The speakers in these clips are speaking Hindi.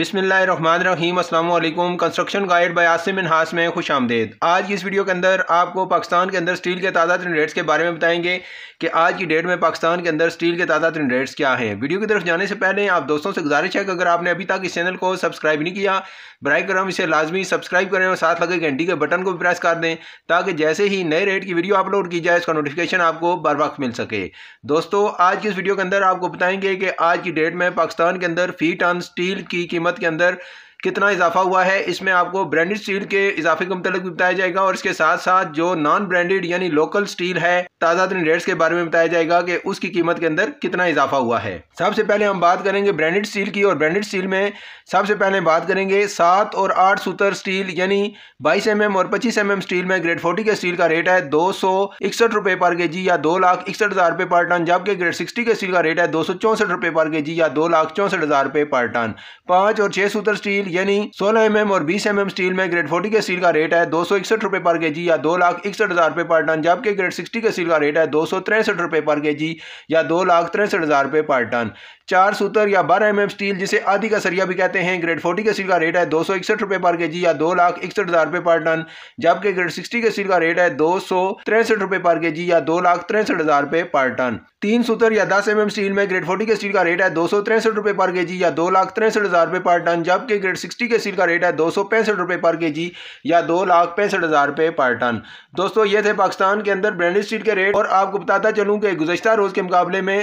बिसमीम अल्लाम कंस्ट्रक्शन गाइड बाय आसिम हास में खुश आमदेद आज की इस वीडियो के अंदर आपको पाकिस्तान के अंदर स्टील के ताज़ा तरीन रेट्स के बारे में बताएंगे कि आज की डेट में पाकिस्तान के अंदर स्टील के ताज़ा तरीन रेट्स क्या हैं वीडियो की तरफ जाने से पहले आप दोस्तों से गुजारिश है कि अगर आपने अभी तक इस चैनल को सब्सक्राइब नहीं किया बर करम इसे लाजमी सब्सक्राइब करें और साथ लगे घंटी के बटन को भी प्रेस कर दें ताकि जैसे ही नए रेट की वीडियो अपलोड की जाए इसका नोटिफिकेशन आपको बर वक्त मिल सके दोस्तों आज की इस वीडियो के अंदर आपको बताएंगे कि आज की डेट में पाकिस्तान के अंदर फी टन स्टील की कीमत के अंदर कितना इजाफा हुआ है इसमें आपको ब्रांडेड स्टील के इजाफे के मतलब भी बताया जाएगा और इसके साथ साथ जो नॉन ब्रांडेड यानी लोकल स्टील है ताज़ा तरीन रेट्स के बारे में बताया जाएगा कि उसकी कीमत के अंदर कितना इजाफा हुआ है सबसे पहले हम बात करेंगे ब्रांडेड स्टील की और ब्रांडेड स्टील में सबसे पहले बात करेंगे सात और आठ सूतर स्टील यानी बाईस एम एम और पच्चीस एम एम स्टील में ग्रेड फोर्टी के स्टील का रेट है दो सौ इकसठ रुपए पर के जी या दो लाख इकसठ हज़ार रुपये पर टन जबकि ग्रेड सिक्सटी के स्टील का रेट है दो सौ चौसठ रुपये पर के जी या दो लाख चौंसठ हज़ार रुपये पर टन पांच और छह सूतर स्टील यानी 16 एमएम और 20 एमएम स्टील में ग्रेड 40 के स्टील का रेट है दो सौ इकसठ रुपए पर केजी या दो लाख इकसठ हजार रुपए पर टन जबकि ग्रेड 60 के स्टील का रेट है दो सौ तिरसठ रुपए पर केजी या दो लाख तिरसठ हजार रुपए पर टन चार सूत्र या बारह एम mm स्टील जिसे आदि का सरिया भी कहते हैं ग्रेड फोर्टी के स्टील का रेट है दो सौ इकसठ रुपये पर केजी या दो लाख इकसठ हज़ार रुपए पर टन जबकि ग्रेड सिक्सटी के स्टील का रेट है दो सौ तिरसठ रुपये पर केजी या दो लाख तिरसठ हज़ार रुपए पर टन तीन सूत्र या दस एम स्टील में ग्रेड फोर्टी के स्टील का रेट है दो सौ तिरसठ रुपये पर केजी या दो लाख तिरसठ हज़ार रुपए पर टन जबकि ग्रेड सिक्सटी के सील का रेट है दो सौ पैंसठ रुपये पर के जी या दो लाख पैंसठ हज़ार रुपये पर टन दोस्तों ये थे पाकिस्तान के अंदर ब्रांडेड स्टील के रेट और आपको बताता चलूँ कि गुजशत रोज़ के मुकाबले में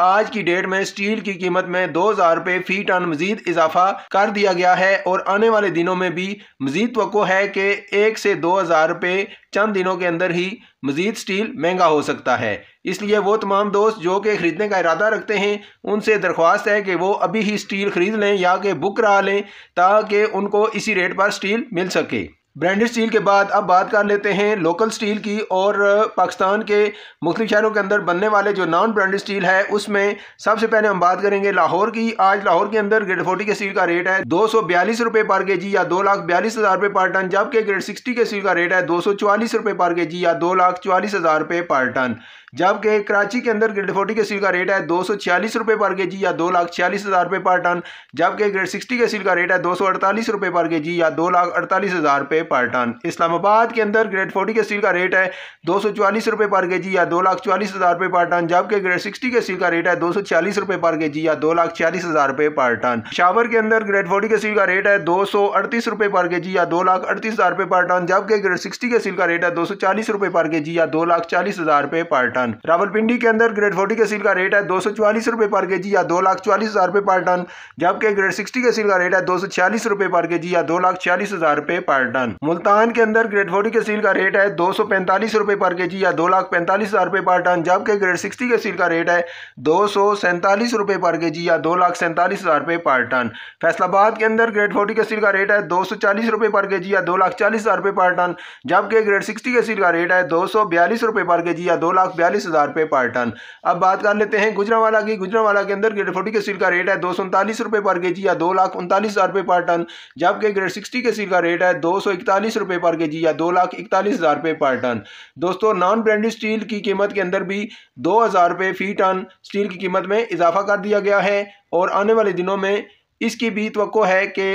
आज की डेट में स्टील की कीमत में दो हज़ार रुपये फी टन मजीद इजाफा कर दिया गया है और आने वाले दिनों में भी मजीद तो है कि एक से दो हज़ार रुपये चंद दिनों के अंदर ही मजीद स्टील महंगा हो सकता है इसलिए वो तमाम दोस्त जो कि ख़रीदने का इरादा रखते हैं उनसे दरख्वास्त है कि वो अभी ही स्टील ख़रीद लें या कि बुक करा लें ताकि उनको इसी रेट पर स्टील मिल सके ब्रांडेड स्टील के बाद अब बात कर लेते हैं लोकल स्टील की और पाकिस्तान के मुख्तु शहरों के अंदर बनने वाले जो नॉन ब्रांडेड स्टील है उसमें सबसे पहले हम बात करेंगे लाहौर की आज लाहौर के अंदर ग्रेड फोर्टी के स्टील का रेट है दो सौ बयालीस रुपये पर के जी या दो लाख बयालीस हज़ार रुपये पर टन जबकि ग्रेड सिक्सटी के स्टील का रेट है दो सौ चवालीस रुपये पर के जी या दो लाख चवालीस हज़ार रुपये पर टन जबकि कराची के अंदर ग्रेड फोर्टी के स्टील का रेट है दो सौ छियालीस रुपये पर के जी या दो लाख छियालीस हज़ार रुपये पर टन जबकि ग्रेड सिक्सटी के स्टील का रेट है दो सौ अड़तालीस रुपये पर के जी या दो लाख अड़तालीस हज़ार रुपये पर टन इस्लामाबाद के अंदर ग्रेड फोर्टी के स्टील का रेट है दो सौ चालीस रुपये पर के जी या दो लाख चालीस हज़ार रुपये पर टन जबकि ग्रेड सिक्सटी के स्टील का रेट है दो सौ चालीस रुपये पर के जी या दो लाख चालीस हज़ार रुपये पर टन शावर के अंदर ग्रेड फोर्टी के स्टील का रेट है दो सौ अड़तीस रुपये पर के जी या दो लाख अड़तीस हज़ार रुपये पर टन जबकि ग्रेड सिक्सटी के स्टील का रेट है दो सौ चालीस रुपये पर के जी या दो लाख चालीस हज़ार रुपये पर टन रावलपिंडी के अंदर ग्रेड फोर्टी के स्टील का रेट है दो सौ चवालीस रुपये पर के जी या दो लाख चालीस हज़ार रुपये पर टन जबकि ग्रेड सिक्सटी के स्टील का रेट है दो सौ छियालीस रुपये पर के जी या दो लाख चालीस हज़ार रुपये पर टन मुल्तान मुल्तान के अंदर ग्रेड फोर्टी के सील का रेट है दो सौ पैंतालीस रुपए पर के जी या दो लाख पैंतालीस हज़ार रुपए पर टन जबकि ग्रेड सिक्सटी के सील का रेट है दो सौ सैंतालीस रुपए पर के जी या दो लाख सैंतालीस हज़ार रुपए पर टन फैसलाबाद के अंदर ग्रेड फोर्टी के सील का रेट है दो सौ चालीस रुपए पर के जी या दो लाख चालीस हज़ार रुपए पर टन जबकि ग्रेड सिक्सटी के सील का रेट है दो सौ बयालीस रुपए पर के जी या दो लाख बयालीस हज़ार रुपये पर टन अब बात कर लेते हैं गुजरावाला की गुजरावाला के अंदर ग्रेड फोर्टी के सील का रेट है दो सौ उनतालीस रुपए पर के जी या दो लाख उनतालीस हज़ार रुपए पर टन जबकि ग्रेड सिक्सटी के सील का रेट है दो सौ इकतालीस रुपये पर के जी या दो लाख इकतालीस हज़ार रुपये पर टन दोस्तों नॉन ब्रांडेड स्टील की कीमत के अंदर भी दो हज़ार रुपये फ़ी टन स्टील की कीमत में इजाफा कर दिया गया है और आने वाले दिनों में इसकी भी तो है कि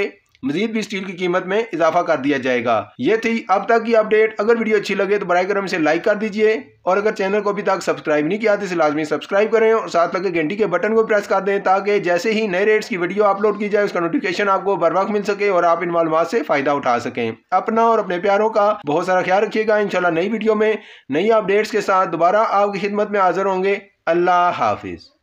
मजीद भी स्टील की कीमत में इजाफा कर दिया जाएगा ये थी अब तक की अपडेट अगर वीडियो अच्छी लगे तो बर करम इसे लाइक कर दीजिए और अगर चैनल को अभी तक सब्सक्राइब नहीं किया तो इसे लाजमी सब्सक्राइब करें और साथ लगे घंटी के बटन को प्रेस कर दें ताकि जैसे ही नए रेट्स की वीडियो अपलोड की जाए उसका नोटिफिकेशन आपको बर वक्त मिल सके और आप इन मालूम से फ़ायदा उठा सकें अपना और अपने प्यारों का बहुत सारा ख्याल रखिएगा इनशाला नई वीडियो में नई अपडेट्स के साथ दोबारा आपकी खिदमत में हाजिर होंगे अल्लाह हाफिज़